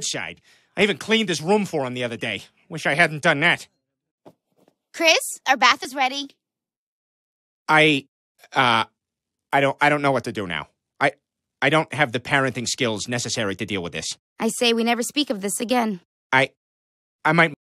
outside. I even cleaned this room for him the other day. Wish I hadn't done that. Chris, our bath is ready. I uh I don't I don't know what to do now. I I don't have the parenting skills necessary to deal with this. I say we never speak of this again. I I might